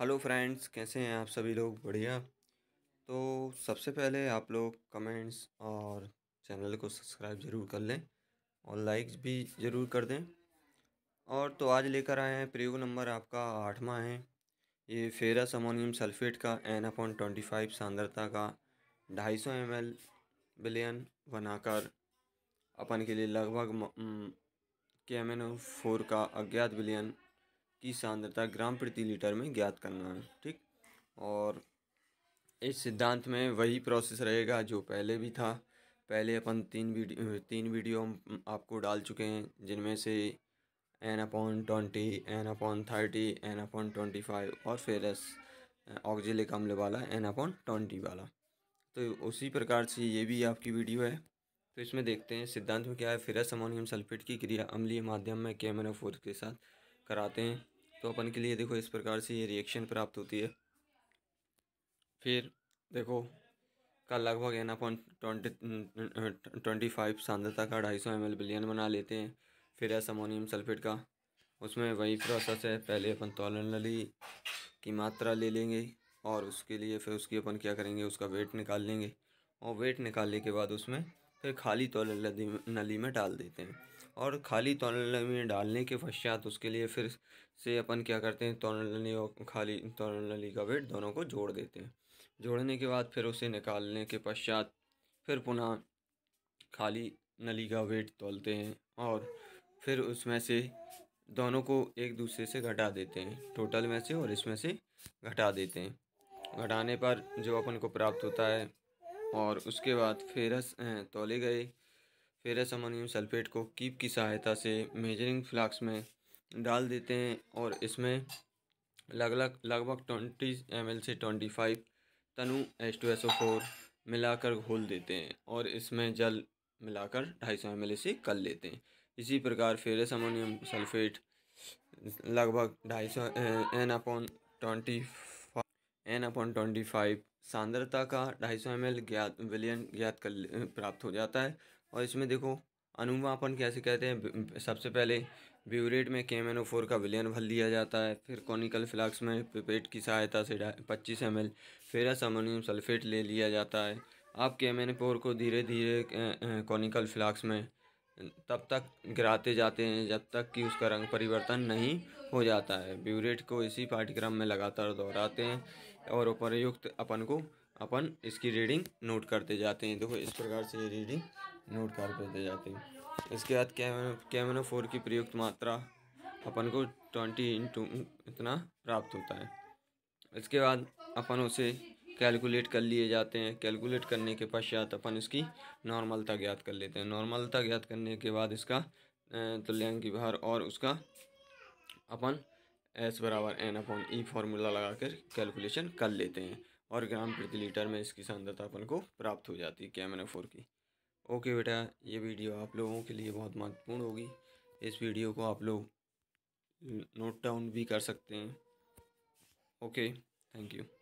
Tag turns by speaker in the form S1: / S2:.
S1: hello friends कैसे हैं आप सभी लोग बढ़िया तो सबसे पहले आप लोग कमेंट्स और चैनल को सब्सक्राइब ज़रूर कर लें और लाइक्स भी ज़रूर कर दें और तो आज लेकर आए हैं प्रयोग नंबर आपका आठवां है ये फेरस अमोनियम सल्फेट का एन अपॉन ट्वेंटी फाइव सांद्रता का ढाई सौ एम एल बिलियन बनाकर अपन के लिए लगभग के एम एन ओ फोर का अज्ञात बिलियन की सांद्रता ग्राम प्रति लीटर में ज्ञात करना है ठीक और इस सिद्धांत में वही प्रोसेस रहेगा जो पहले भी था पहले अपन तीन वीडियो तीन वीडियो आपको डाल चुके हैं जिनमें से N upon twenty N upon thirty N upon twenty five और फेरस ऑक्जिलिक अम्ल वाला एन अपॉन ट्वेंटी वाला तो उसी प्रकार से ये भी आपकी वीडियो है तो इसमें देखते हैं सिद्धांत में क्या है फेरस अमोनियम सल्फेट की क्रिया अम्लीय माध्यम में कैमरा फोर्स के साथ कराते हैं तो अपन के लिए देखो इस प्रकार से ये रिएक्शन प्राप्त होती है फिर देखो का लगभग है ना अपन ट्वेंटी ट्वेंटी फाइव सांद्रता का ढाई सौ एम एल बिलियन बना लेते हैं फिर ऐसा अमोनियम सल्फेट का उसमें वही प्रोसेस है पहले अपन तोलन लली की मात्रा ले लेंगे और उसके लिए फिर उसकी अपन क्या करेंगे उसका वेट निकाल लेंगे और वेट निकालने के बाद उसमें फिर खाली तौल नली में डाल देते हैं और खाली नली में डालने के पश्चात उसके लिए फिर से अपन क्या करते हैं नली और खाली नली का वेट दोनों को जोड़ देते हैं जोड़ने के बाद फिर उसे निकालने के पश्चात फिर पुनः खाली नली का वेट तोलते हैं और फिर उसमें से दोनों को एक दूसरे से घटा देते हैं टोटल में से और इसमें से घटा देते हैं घटाने पर जो अपन को प्राप्त होता है और उसके बाद फेरस तोले गए फेरस अमोनियम सल्फेट को कीप की सहायता से मेजरिंग फ्लाक्स में डाल देते हैं और इसमें लगभग लगभग ट्वेंटी एम से ट्वेंटी फाइव तनु H two S O four कर घोल देते हैं और इसमें जल मिलाकर ढाई सौ एम से कर लेते हैं इसी प्रकार फेरस अमोनियम सल्फेट लगभग ढाई सौ N upon twenty N upon twenty five सांद्रता का ढाई सौ एम एल ज्ञात विलियन ज्ञात कर प्राप्त हो जाता है और इसमें देखो अनुमापन कैसे कहते हैं सबसे पहले ब्यूरेट में के एम फोर का विलियन भर लिया जाता है फिर कॉनिकल फ्लाक्स में पिपेट की सहायता से पच्चीस M L ferrous ammonium sulphate ले लिया जाता है आप के एम फोर को धीरे धीरे कॉनिकल फ्लाक्स में तब तक गिराते जाते हैं जब तक कि उसका रंग परिवर्तन नहीं हो जाता है ब्यूरेट को इसी पाठ्यक्रम में लगातार दोहराते हैं और उपरयुक्त अपन को अपन इसकी रीडिंग नोट करते जाते हैं देखो इस प्रकार से ये रीडिंग नोट कर देते जाते हैं इसके बाद कैमनो कैमनो फोर की प्रयुक्त मात्रा अपन को ट्वेंटी इंटू इतना प्राप्त होता है इसके बाद अपन उसे कैलकुलेट कर लिए जाते हैं कैलकुलेट करने के पश्चात अपन इसकी नॉर्मलता ज्ञात कर लेते हैं नॉर्मलता ज्ञात करने के बाद इसका तुल्यांक की भार और उसका अपन एस बराबर एन अपॉन ई फार्मूला लगा कर कैलकुलेशन कर लेते हैं और ग्राम प्रति लीटर में इसकी सांद्रता अपन को प्राप्त हो जाती है कैमरा फोर की ओके बेटा ये वीडियो आप लोगों के लिए बहुत महत्वपूर्ण होगी इस वीडियो को आप लोग नोट डाउन भी कर सकते हैं ओके थैंक यू